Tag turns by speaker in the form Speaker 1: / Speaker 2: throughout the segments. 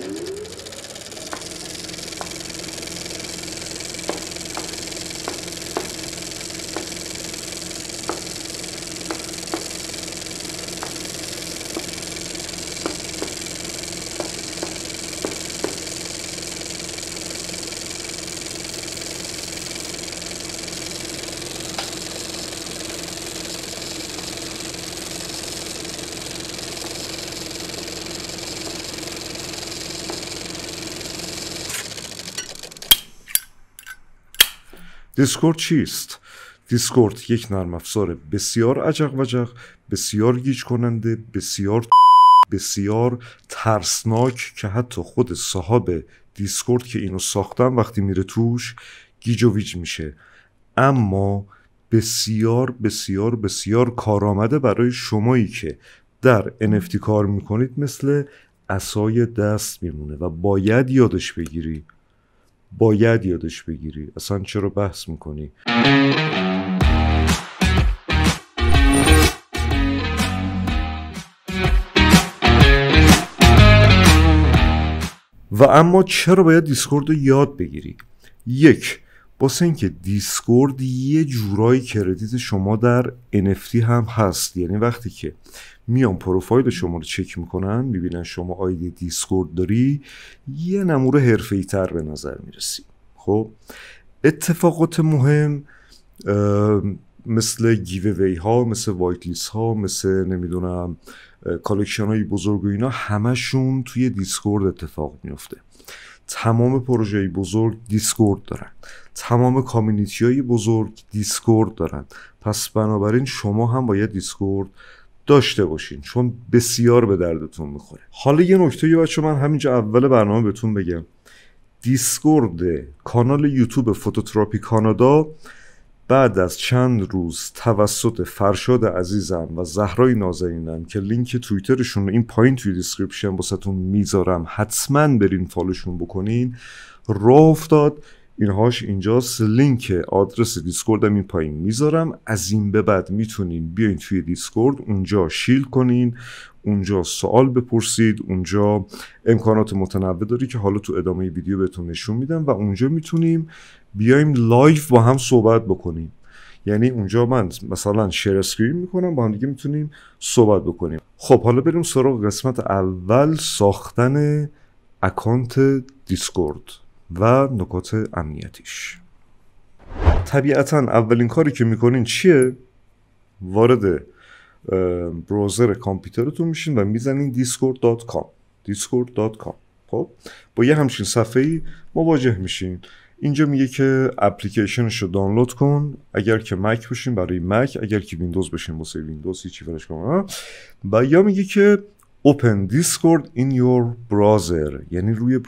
Speaker 1: Thank you. دیسکورد چیست؟ دیسکورد یک نرم افزار بسیار عجق وجق بسیار گیج کننده بسیار بسیار ترسناک که حتی خود صاحب دیسکورد که اینو ساختم وقتی میره توش گیج و ویج میشه اما بسیار بسیار بسیار کارآمده برای شمایی که در NFT کار میکنید مثل اسای دست میمونه و باید یادش بگیری باید یادش بگیری اصلا چرا بحث میکنی و اما چرا باید دیسکورد رو یاد بگیری یک باسه اینکه دیسکورد یه جورایی کردیت شما در NFT هم هست یعنی وقتی که میان پروفایل شما رو چک میکنن میبینن شما آیدی دیسکورد داری یه نمور ای تر به نظر میرسی خب اتفاقات مهم مثل گیووی ها مثل وایت ها مثل نمیدونم کالکشن های بزرگ و اینا همشون توی دیسکورد اتفاق میفته تمام پروژه بزرگ دیسکورد دارن تمام کامیونیتی های بزرگ دیسکورد دارن پس بنابراین شما هم باید دیسکورد داشته باشین چون بسیار به دردتون میخوره حالا یه نکته یه بچه من همینجا اول برنامه بهتون بگم دیسکورد کانال یوتیوب فوتوتراپی کانادا بعد از چند روز توسط فرشاد عزیزم و زهرای نازنینم که لینک توییترشون رو این پایین توی دیسکریپشن باستون میذارم حتما برین فالوشون بکنین راه افتاد اینهاش اینجاست لینک آدرس دیسکوردم این پایین میذارم از این به بعد میتونین بیاین توی دیسکورد اونجا شیل کنین اونجا سوال بپرسید اونجا امکانات متنوع داری که حالا تو ادامه ویدیو بهتون نشون میدم و اونجا میتونیم بیایم لایف با هم صحبت بکنیم یعنی اونجا من مثلا شیر اسکرین میکنم با هم دیگه میتونیم صحبت بکنیم خب حالا بریم سراغ قسمت اول ساختن اکانت دیسکورد و نکات امنیتیش طبیعتا اولین کاری که میکنین چیه وارد بروزر کامپیوترتون میشین و میزنین discord.com discord.com خب با یه همچین صفحه ای مواجه میشین اینجا میگه که اپلیکیشنش رو دانلود کن اگر که مک باشین برای مک اگر که ویندوز باشین واسه ویندوز چی فرش کنم و یا میگه که Open Discord in your browser یعنی روی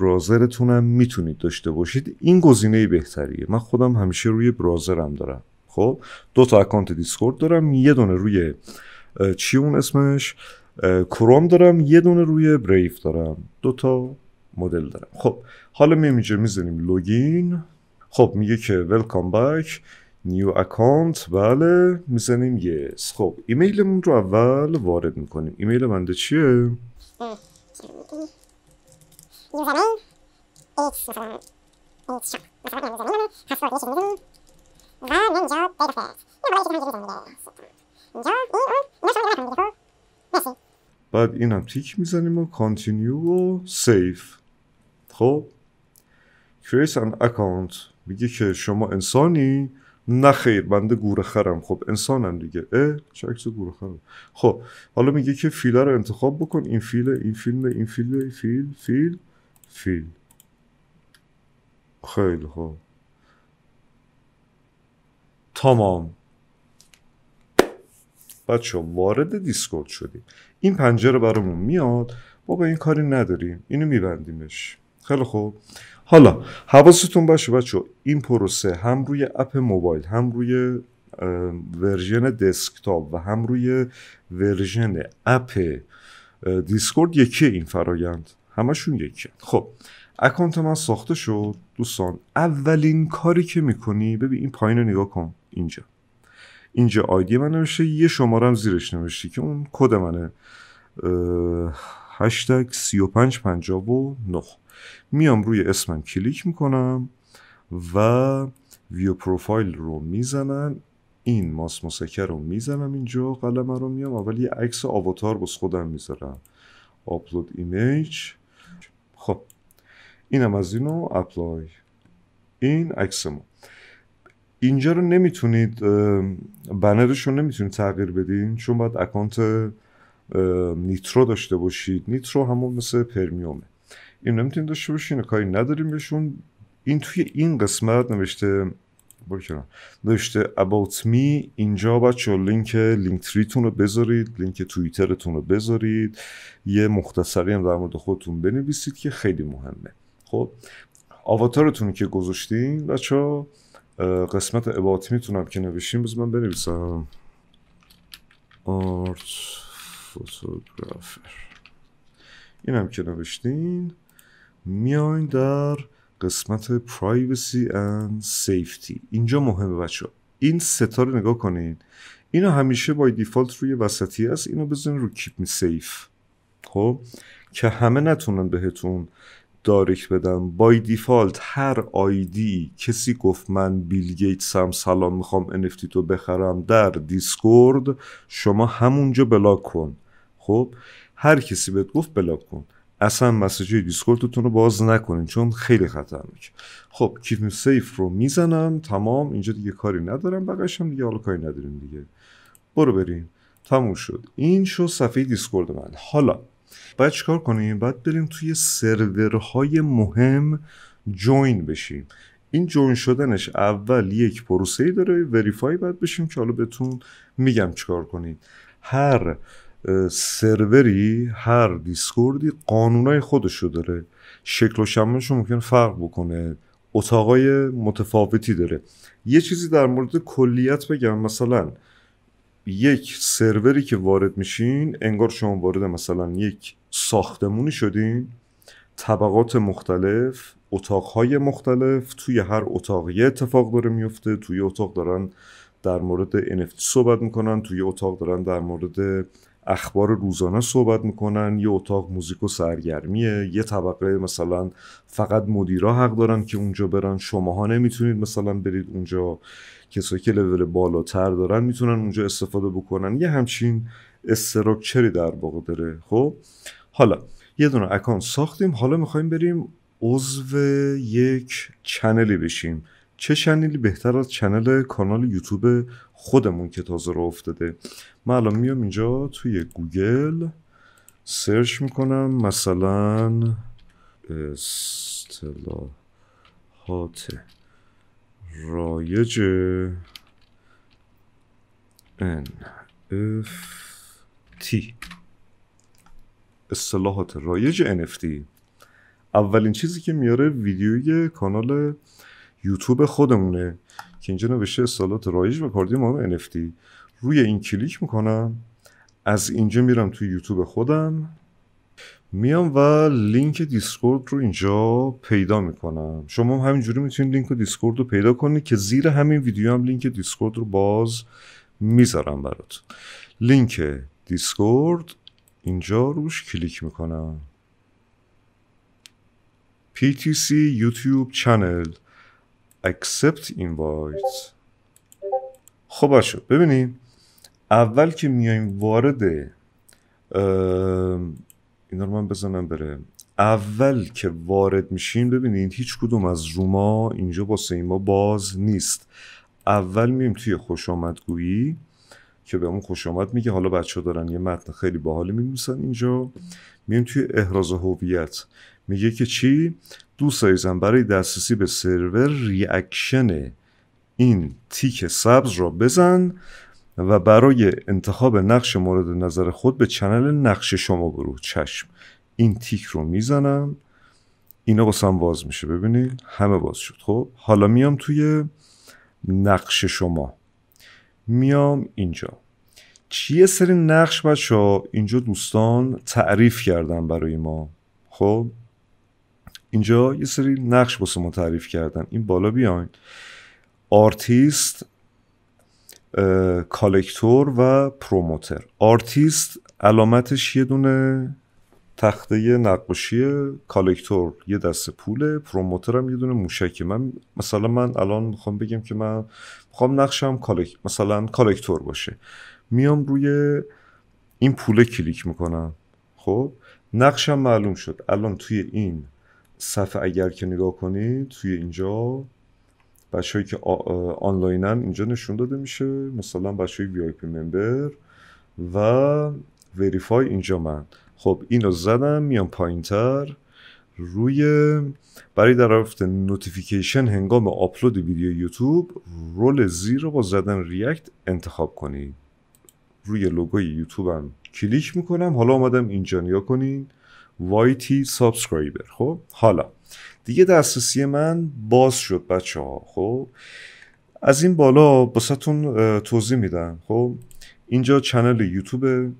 Speaker 1: هم میتونید داشته باشید این گزینه بهتریه من خودم همیشه روی برازرم دارم خب دو تا اکانت دیسکورد دارم یه دونه روی چی اون اسمش کروم دارم یه دونه روی بریف دارم دو تا مدل دارم خب حالا میمیجه میزنیم لوگین خب میگه که ولکام بک نیو اکانت بله میزنیم یس خب ایمیلمون رو اول وارد میکنیم ایمیل بنده چیه؟ بعد این هم تیک میزنیم و کانتینیو و سیف خب create an account میگه که شما انسانی نه خیر بنده گوره خرم خب انسانم دیگه اه چه گوره خرم خب حالا میگه که فیله رو انتخاب بکن این فیله این فیل این فیله این فیل فیل فیل خیلی خب تمام بچه وارد دیسکورد شدیم این پنجره برامون میاد به این کاری نداریم اینو میبندیمش خیلی خوب حالا حواستون باشه بچه این پروسه هم روی اپ موبایل هم روی ورژن دسکتاپ و هم روی ورژن اپ دیسکورد یکی این فرایند همشون یکی خب اکانت من ساخته شد دوستان اولین کاری که میکنی ببین این پایین رو نگاه کن اینجا اینجا آیدی من نوشته یه شماره هم زیرش نوشتی که اون کد منه هشتگ سی و پنج پنجاب و نخ میام روی اسمم کلیک میکنم و ویو پروفایل رو میزنن این ماس مسکر رو میزنم اینجا قلمه رو میام اول یه عکس آواتار بس خودم میذارم آپلود ایمیج خب اینم از اینو اپلای این عکس ما اینجا رو نمیتونید بنرش رو نمیتونید تغییر بدین چون باید اکانت نیترو داشته باشید نیترو همون مثل پرمیومه این نمیتونیم داشته باشیم کاری نداریم بهشون این توی این قسمت نوشته داشته نوشته about me اینجا بچه لینک لینک تریتون رو بذارید لینک توییترتون رو بذارید یه مختصری هم در مورد خودتون بنویسید که خیلی مهمه خب آواتارتون که گذاشتین بچه ها قسمت me تونم که نوشیم من بنویسم آرت این اینم که نوشتین میاین در قسمت پرایوسی اند سیفتی اینجا مهمه بچه این ستاره نگاه کنین اینو همیشه بای دیفالت روی وسطی است اینو بزنین رو کیپ می سیف خب که همه نتونن بهتون دارک بدم بای دیفالت هر آیدی کسی گفت من بیل گیتس سلام میخوام NFT تو بخرم در دیسکورد شما همونجا بلاک کن خب هر کسی بهت گفت بلاک کن اصلا مسیجی دیسکوردتون رو باز نکنین چون خیلی خطرناک خب کیپ سیف رو میزنم تمام اینجا دیگه کاری ندارم بقیش هم دیگه حالا کاری نداریم دیگه برو بریم تموم شد این شد صفحه دیسکورد من حالا باید چیکار کنیم باید بریم توی سرورهای مهم جوین بشیم این جوین شدنش اول یک پروسه ای داره وریفای باید بشیم که حالا بهتون میگم چیکار کنید هر سروری هر دیسکوردی قانونای خودشو داره شکل و شمالشو ممکن فرق بکنه اتاقای متفاوتی داره یه چیزی در مورد کلیت بگم مثلا یک سروری که وارد میشین انگار شما وارد مثلا یک ساختمونی شدین طبقات مختلف اتاقهای مختلف توی هر اتاق یه اتفاق داره میفته توی اتاق دارن در مورد NFT صحبت میکنن توی اتاق دارن در مورد اخبار روزانه صحبت میکنن یه اتاق موزیک و سرگرمیه یه طبقه مثلا فقط مدیرا حق دارن که اونجا برن شماها نمیتونید مثلا برید اونجا کسایی که لول بالاتر دارن میتونن اونجا استفاده بکنن یه همچین استراکچری در واقع داره خب حالا یه دونه اکانت ساختیم حالا میخوایم بریم عضو یک چنلی بشیم چه چنلی بهتر از چنل کانال یوتیوب خودمون که تازه رو افتاده من الان میام اینجا توی گوگل سرچ میکنم مثلا اصطلاحات رایج NFT اصطلاحات رایج NFT اولین چیزی که میاره ویدیوی کانال یوتیوب خودمونه که اینجا نوشته سالات رایج و کاردی مهم NFT روی این کلیک میکنم از اینجا میرم توی یوتیوب خودم میام و لینک دیسکورد رو اینجا پیدا میکنم شما هم همینجوری میتونید لینک دیسکورد رو پیدا کنید که زیر همین ویدیو هم لینک دیسکورد رو باز میذارم برات لینک دیسکورد اینجا روش کلیک میکنم PTC یوتیوب چنل accept invites خب باشه. ببینید اول که میایم وارد این رو من بزنم بره اول که وارد میشیم ببینید هیچ کدوم از روما اینجا با ما باز نیست اول میایم توی خوش آمدگویی که به اون خوش آمد میگه حالا بچه دارن یه متن خیلی باحالی مینویسن اینجا میم توی احراز هویت میگه که چی دوست عزیزم برای دسترسی به سرور ریاکشن این تیک سبز را بزن و برای انتخاب نقش مورد نظر خود به چنل نقش شما برو چشم این تیک رو میزنم اینا قسم باز میشه ببینید همه باز شد خب حالا میام توی نقش شما میام اینجا چیه سری نقش بچه ها اینجا دوستان تعریف کردن برای ما خب اینجا یه سری نقش واسه ما تعریف کردن این بالا بیاین آرتیست کالکتور و پروموتر آرتیست علامتش یه دونه تخته نقاشی کالکتور یه دست پوله پروموترم یه دونه موشکه من مثلا من الان میخوام بگم که من میخوام نقشم کالک... مثلا کالکتور باشه میام روی این پوله کلیک میکنم خب نقشم معلوم شد الان توی این صفحه اگر که نگاه کنید توی اینجا بچه هایی که آنلاینن اینجا نشون داده میشه مثلا بچه های وی آی پی ممبر و وریفای اینجا من خب این زدم میام پایین تر روی برای دریافت نوتیفیکیشن هنگام آپلود ویدیو یوتیوب رول زیر رو با زدن ریاکت انتخاب کنید روی لوگوی یوتیوبم کلیک میکنم حالا آمدم اینجا نیا کنین YT سابسکرایبر خب حالا دیگه دسترسی من باز شد بچه ها خب از این بالا بسطون توضیح میدم خب اینجا چنل یوتیوب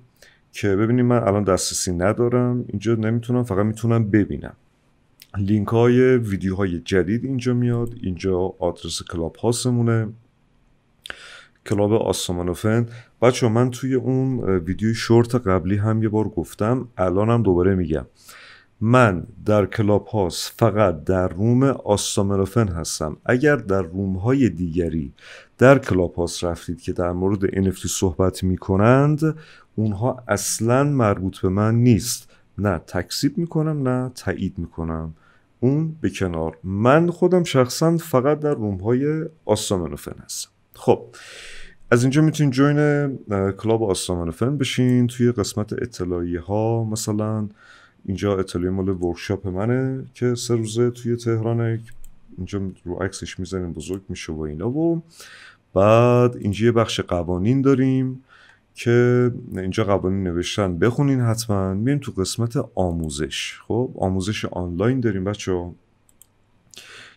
Speaker 1: که ببینید من الان دسترسی ندارم اینجا نمیتونم فقط میتونم ببینم لینک های ویدیوهای جدید اینجا میاد اینجا آدرس کلاب هاستمونه کلاب آسامانوفن بچه من توی اون ویدیو شورت قبلی هم یه بار گفتم الان هم دوباره میگم من در کلاب هاوس فقط در روم آستامرافن هستم اگر در روم های دیگری در کلاب هاوس رفتید که در مورد NFT صحبت می کنند اونها اصلا مربوط به من نیست نه تکسیب میکنم نه تایید میکنم اون به کنار من خودم شخصا فقط در روم های آستامنوفن هستم خب از اینجا میتونید جوین کلاب آستامنوفن بشین توی قسمت اطلاعی ها مثلا اینجا اطلاعیه مال ورکشاپ منه که سه روزه توی تهران اینجا رو عکسش میزنیم بزرگ میشه و اینا و بعد اینجا یه بخش قوانین داریم که اینجا قوانین نوشتن بخونین حتما میریم تو قسمت آموزش خب آموزش آنلاین داریم بچه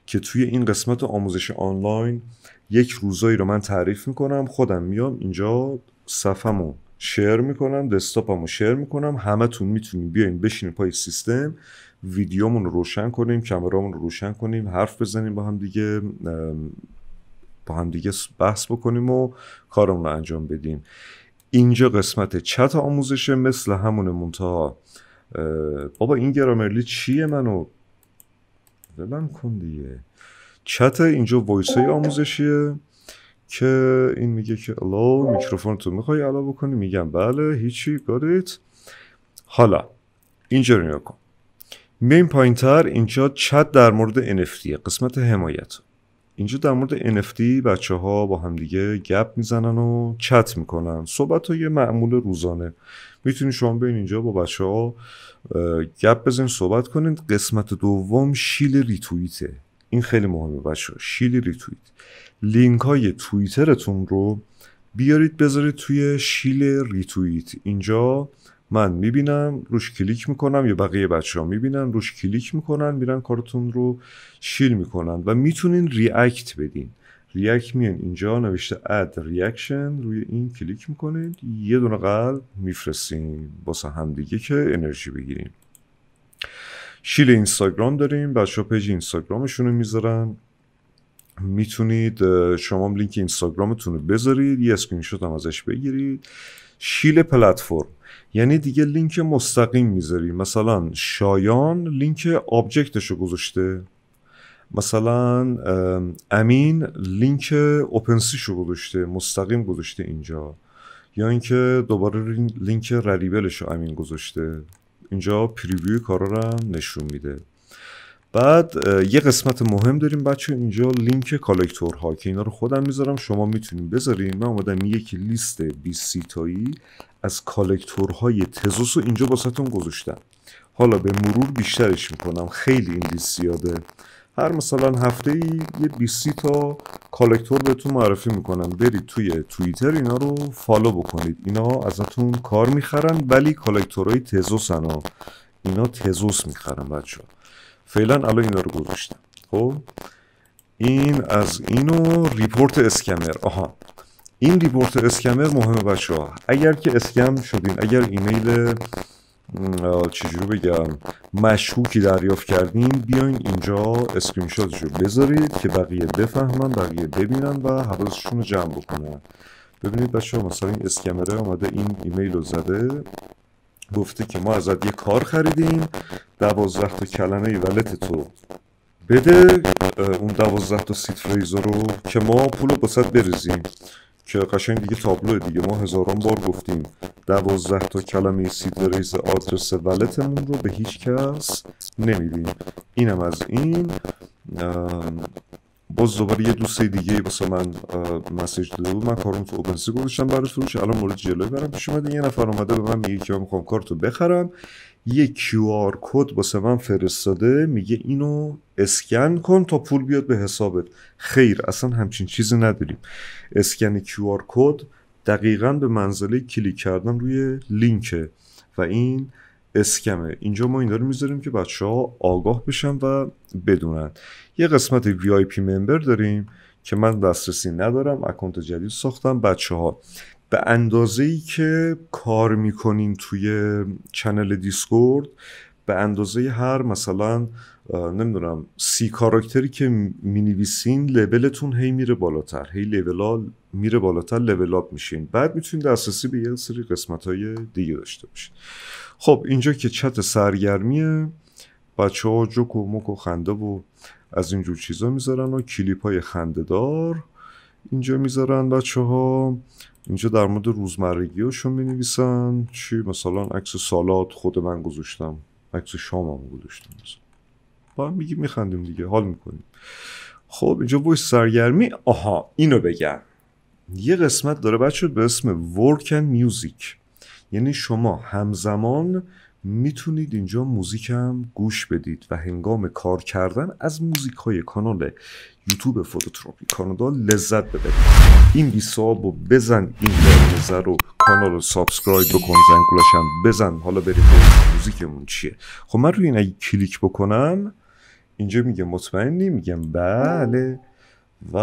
Speaker 1: که توی این قسمت آموزش آنلاین یک روزایی رو من تعریف میکنم خودم میام اینجا صفمو شیر میکنم دسکتاپمو رو شیر میکنم همتون میتونیم بیاین بشینیم پای سیستم ویدیومون رو روشن کنیم کمرامون رو روشن کنیم حرف بزنیم با هم دیگه با هم دیگه بحث بکنیم و کارمون رو انجام بدیم اینجا قسمت چت آموزشه مثل همون منتها بابا این گرامرلی چیه منو ولم کن دیگه چت اینجا وایس های آموزشیه که این میگه که الو میکروفون تو میخوای الا بکنی میگم بله هیچی گاریت حالا اینجا رو کن میم پایین تر اینجا چت در مورد NFT قسمت حمایت اینجا در مورد NFT بچه ها با همدیگه گپ میزنن و چت میکنن صحبت های معمول روزانه میتونی شما به اینجا با بچه ها گپ بزنید صحبت کنید قسمت دوم شیل ریتویته این خیلی مهمه بچه شیلی ریتویت لینک های توییترتون رو بیارید بذارید توی شیل ریتویت اینجا من میبینم روش کلیک میکنم یا بقیه بچه ها میبینن روش کلیک میکنن میرن کارتون رو شیل میکنن و میتونین ریاکت بدین ریاکت میان اینجا نوشته اد ریاکشن روی این کلیک میکنید یه دونه قلب میفرستین واسه همدیگه که انرژی بگیریم شیل اینستاگرام داریم بچه ها پیج اینستاگرامشون رو میذارن میتونید شما لینک اینستاگرامتون رو بذارید یه اسکرین شات هم ازش بگیرید شیل پلتفرم یعنی دیگه لینک مستقیم میذاری مثلا شایان لینک آبجکتش رو گذاشته مثلا امین لینک اوپنسیش گذاشته مستقیم گذاشته اینجا یا اینکه دوباره لینک ردیبلش رو امین گذاشته اینجا پریویو کارا رو نشون میده بعد یه قسمت مهم داریم بچه اینجا لینک کالکتور ها که اینا رو خودم میذارم شما میتونیم بذاریم من اومدم یک لیست 20 تایی از کالکتور های تزوس رو اینجا باستون گذاشتم حالا به مرور بیشترش میکنم خیلی این لیست زیاده هر مثلا هفته ای یه 20 تا کالکتور بهتون معرفی میکنم برید توی توییتر اینا رو فالو بکنید اینا ازتون کار میخرن ولی کالکتورهای تزوس ها اینا تزوس میخرن بچه فعلا الان اینا رو گذاشتم خب این از اینو ریپورت اسکمر آها این ریپورت اسکمر مهمه بچه ها اگر که اسکم شدین اگر ایمیل چجوری بگم مشکوکی دریافت کردیم بیاین اینجا اسکرین شاتشو بذارید که بقیه بفهمن بقیه ببینن و حواسشون رو جمع بکنن ببینید بچه‌ها مثلا این اسکمره آمده این ایمیل رو زده گفته که ما ازت یه کار خریدیم دوازده تا کلمه ولت تو بده اون دوازده تا سیت فریزر رو که ما پول رو بسط بریزیم که قشنگ دیگه تابلو دیگه ما هزاران بار گفتیم دوازده تا کلمه سید رئیس آدرس ولتمون رو به هیچ کس نمیدیم اینم از این باز دوباره یه دوست دیگه واسه من مسیج داده بود من کارم تو اوپنسی گذاشتم برای فروش الان مورد جلوی برم پیش اومده یه نفر اومده به من میگه که من میخوام کارتو بخرم یه کیو آر کد واسه من فرستاده میگه اینو اسکن کن تا پول بیاد به حسابت خیر اصلا همچین چیزی نداریم اسکن کیو آر کد دقیقا به منزله کلیک کردن روی لینکه و این اسکمه اینجا ما این داره میذاریم که بچه ها آگاه بشن و بدونن یه قسمت VIP پی ممبر داریم که من دسترسی ندارم اکانت جدید ساختم بچه ها به اندازه ای که کار میکنین توی چنل دیسکورد به اندازه هر مثلا نمیدونم سی کاراکتری که مینویسین لولتون هی میره بالاتر هی لول میره بالاتر لول میشین بعد میتونید دسترسی به یه سری قسمت های دیگه داشته باشین. خب اینجا که چت سرگرمیه بچه ها جوک و مک و خنده و از اینجور چیزا میذارن و کلیپ های خنده دار اینجا میذارن بچه ها اینجا در مورد روزمرگی هاشون مینویسن چی مثلا عکس سالات خود من گذاشتم عکس شامم گذاشتم با هم میگیم میخندیم دیگه حال میکنیم خب اینجا ویس سرگرمی آها اینو بگم یه قسمت داره بچه به اسم ورک اند میوزیک یعنی شما همزمان میتونید اینجا موزیک هم گوش بدید و هنگام کار کردن از موزیک های کانال یوتیوب فوتوتروپی کانادا لذت ببرید این بیسابو بزن این قرمزه رو کانال رو سابسکرایب بکن زنگولش هم بزن حالا بریم موزیکمون چیه خب من روی این اگه کلیک بکنم اینجا میگه مطمئنی میگم بله و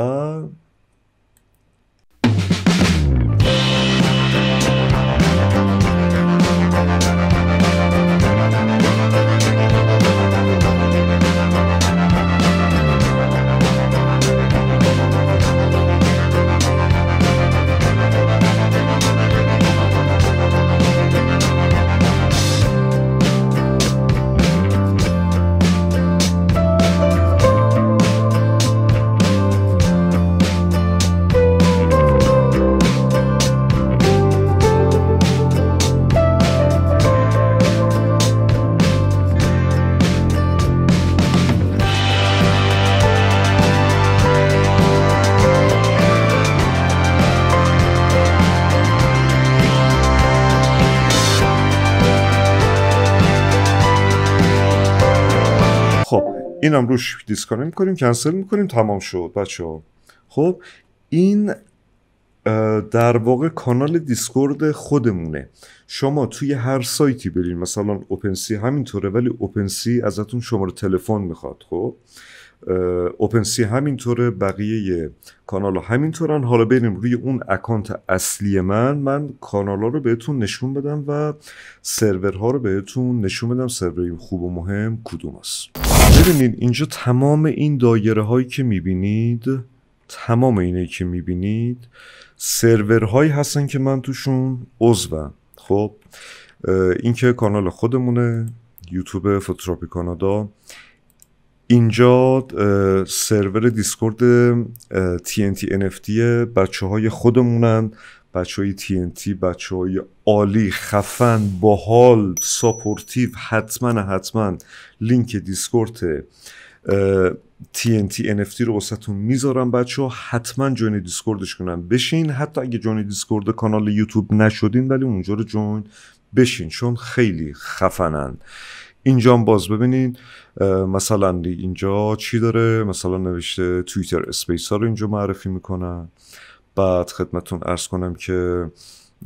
Speaker 1: این هم روش دیسکانه میکنیم کنسل میکنیم تمام شد بچه ها خب این در واقع کانال دیسکورد خودمونه شما توی هر سایتی برین مثلا اوپنسی همینطوره ولی اوپنسی ازتون شماره تلفن میخواد خب اوپنسی همینطوره بقیه کانال ها همینطورن حالا بریم روی اون اکانت اصلی من من کانال ها رو بهتون نشون بدم و سرور ها رو بهتون نشون بدم سرور خوب و مهم کدوم است ببینید اینجا تمام این دایره هایی که میبینید تمام اینه که میبینید هایی هستن که من توشون عضوم خب این که کانال خودمونه یوتیوب فوتوتراپی کانادا اینجا سرور دیسکورد TNT NFT بچه های خودمونن بچه های TNT بچه های عالی خفن باحال ساپورتیو حتما حتما لینک دیسکورد TNT NFT رو واسهتون میذارم بچه ها حتما جوین دیسکوردش کنم بشین حتی اگه جوین دیسکورد کانال یوتیوب نشدین ولی اونجا رو جوین بشین چون خیلی خفنن اینجا هم باز ببینین مثلا اینجا چی داره مثلا نوشته توییتر اسپیس ها رو اینجا معرفی میکنن بعد خدمتون ارز کنم که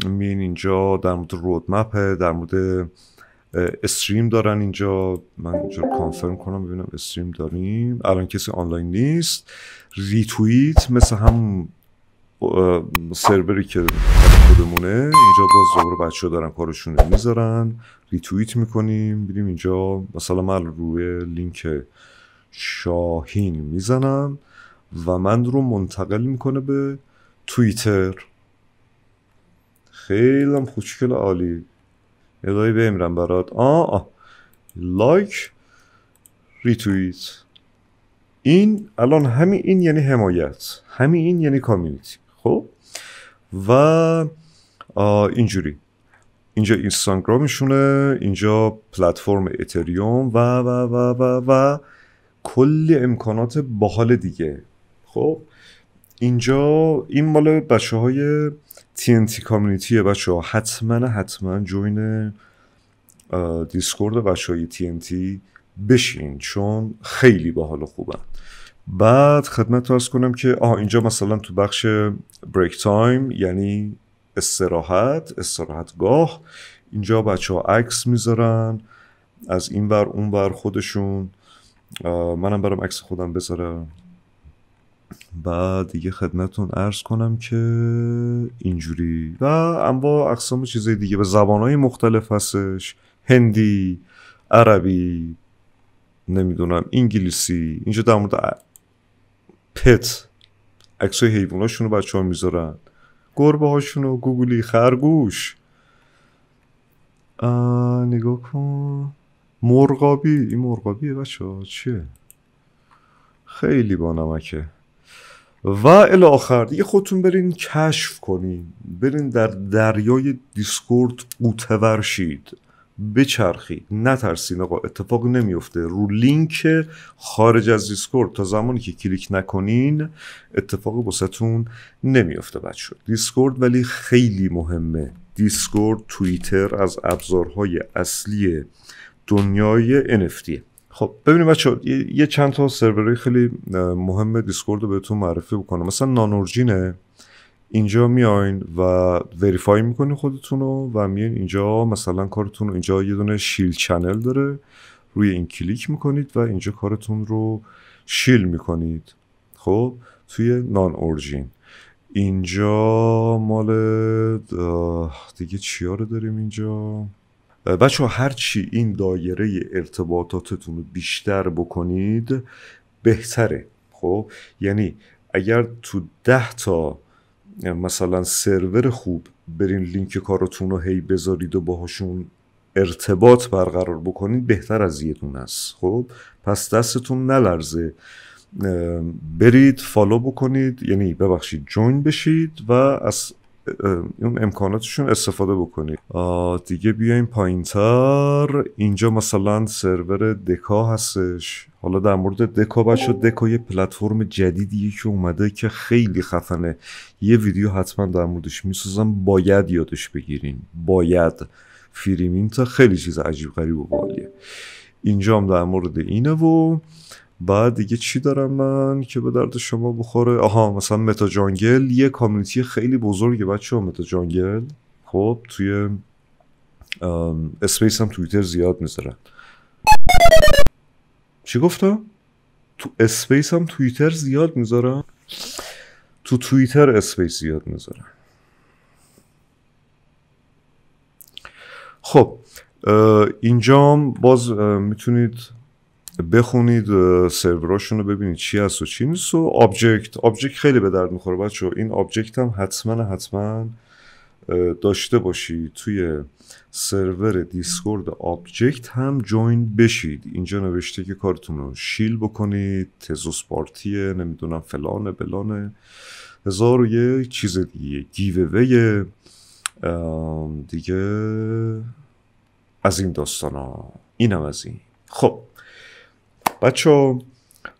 Speaker 1: میین اینجا در مورد مپه، در مورد استریم دارن اینجا من اینجا کانفرم کنم ببینم استریم داریم الان کسی آنلاین نیست ریتویت مثل هم سروری که خودمونه اینجا باز زور بچه دارن کارشون میذارن ریتویت میکنیم بیریم اینجا مثلا من روی لینک شاهین میزنم و من رو منتقل میکنه به توییتر خیلی هم خوشگل عالی بهم بمیرم برات آه, آه. لایک ریتویت این الان همین این یعنی حمایت همین این یعنی کامیونیتی خب و اینجوری اینجا اینستاگرامشونه اینجا پلتفرم اتریوم و و و و و, و. کلی امکانات باحال دیگه خب اینجا این مال بچه های TNT کامیونیتیه بچه ها حتما حتما جوین دیسکورد بچه های TNT بشین چون خیلی باحال حال خوبه بعد خدمت ارز کنم که آه اینجا مثلا تو بخش بریک تایم یعنی استراحت استراحتگاه اینجا بچه ها عکس میذارن از این بر اون ور خودشون منم برام عکس خودم بذارم بعد دیگه خدمتون ارز کنم که اینجوری و اما اقسام چیزای دیگه به زبانهای مختلف هستش هندی عربی نمیدونم انگلیسی اینجا در مورد پت اکسای حیواناشون رو بچه ها میذارن گربه هاشون گوگلی خرگوش نگاه کن مرغابی این مرغابیه بچه ها چیه خیلی با نمکه و الاخر دیگه خودتون برین کشف کنین برین در دریای دیسکورد قوتورشید بچرخید نترسین آقا اتفاق نمیفته رو لینک خارج از دیسکورد تا زمانی که کلیک نکنین اتفاق واسهتون نمیفته بچه دیسکورد ولی خیلی مهمه دیسکورد توییتر از ابزارهای اصلی دنیای NFT خب ببینیم بچه یه،, چند تا سروره خیلی مهم دیسکورد رو بهتون معرفی بکنم مثلا نانورجینه اینجا میاین و وریفای میکنی خودتون رو و میاین اینجا مثلا کارتون اینجا یه دونه شیل چنل داره روی این کلیک میکنید و اینجا کارتون رو شیل میکنید خب توی نان اورجین اینجا مال دیگه چیا رو داریم اینجا بچه هرچی این دایره ارتباطاتتون رو بیشتر بکنید بهتره خب یعنی اگر تو ده تا مثلا سرور خوب برین لینک کارتون رو هی بذارید و باهاشون ارتباط برقرار بکنید بهتر از یتون است خب پس دستتون نلرزه برید فالو بکنید یعنی ببخشید جوین بشید و از اون امکاناتشون استفاده بکنید دیگه بیایم پایین تر اینجا مثلا سرور دکا هستش حالا در مورد دکا بچه دکا یه پلتفرم جدیدیه که اومده که خیلی خفنه یه ویدیو حتما در موردش میسازم باید یادش بگیرین باید فریمینت خیلی چیز عجیب غریب و بالیه اینجا هم در مورد اینه و بعد دیگه چی دارم من که به درد شما بخوره آها مثلا متا جانگل یه کامیونیتی خیلی بزرگه بچه ها متا جانگل خب توی اسپیس هم توییتر زیاد میذارن چی گفتم؟ تو اسپیس هم توییتر زیاد میذارن تو توییتر اسپیس زیاد میذارن خب اینجا باز میتونید بخونید سروراشون رو ببینید چی هست و چی نیست و آبجکت آبجکت خیلی به درد میخوره بچه این آبجکت هم حتما حتما داشته باشید توی سرور دیسکورد آبجکت هم جوین بشید اینجا نوشته که کارتون رو شیل بکنید تزوس پارتیه نمیدونم فلانه بلانه هزار و یه چیز دیگه گیوه دیگه از این داستان ها اینم از این خب بچه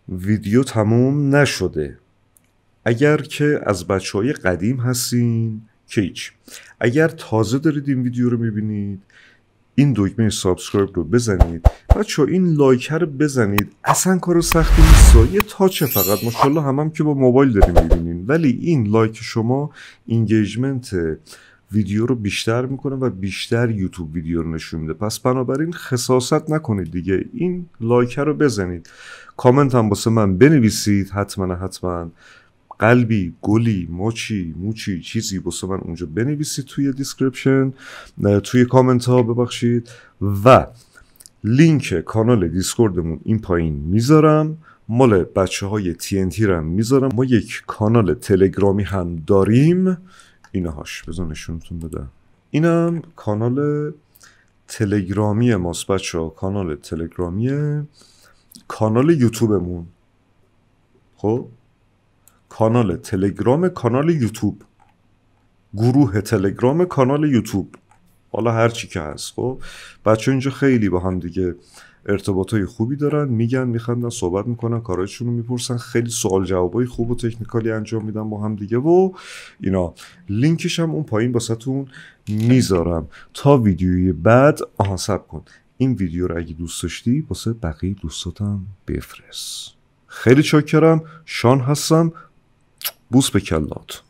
Speaker 1: ویدیو تموم نشده اگر که از بچه های قدیم هستین که هیچ اگر تازه دارید این ویدیو رو میبینید این دکمه سابسکرایب رو بزنید بچه این لایک رو بزنید اصلا کار سختی نیست یه تاچه فقط ماشاءالله هم, هم که با موبایل داریم میبینین ولی این لایک شما انگیجمنته ویدیو رو بیشتر میکنه و بیشتر یوتیوب ویدیو رو نشون میده پس بنابراین خصاصت نکنید دیگه این لایکه رو بزنید کامنت هم باسه من بنویسید حتما حتما قلبی گلی مچی موچی چیزی باسه من اونجا بنویسید توی دیسکریپشن توی کامنت ها ببخشید و لینک کانال دیسکوردمون این پایین میذارم مال بچه های TNT رم میذارم ما یک کانال تلگرامی هم داریم هاش بزن نشونتون بدم اینم کانال تلگرامی ماست بچه ها کانال تلگرامی کانال یوتیوبمون خب کانال تلگرام کانال یوتیوب گروه تلگرام کانال یوتیوب حالا هر چی که هست خب بچه اینجا خیلی با هم دیگه ارتباط های خوبی دارن میگن میخندن صحبت میکنن کاراشون رو میپرسن خیلی سوال جوابای خوب و تکنیکالی انجام میدن با هم دیگه و اینا لینکش هم اون پایین باستون میذارم تا ویدیوی بعد آها سب کن این ویدیو رو اگه دوست داشتی واسه بقیه دوستاتم بفرست خیلی چاکرم شان هستم بوس به کلات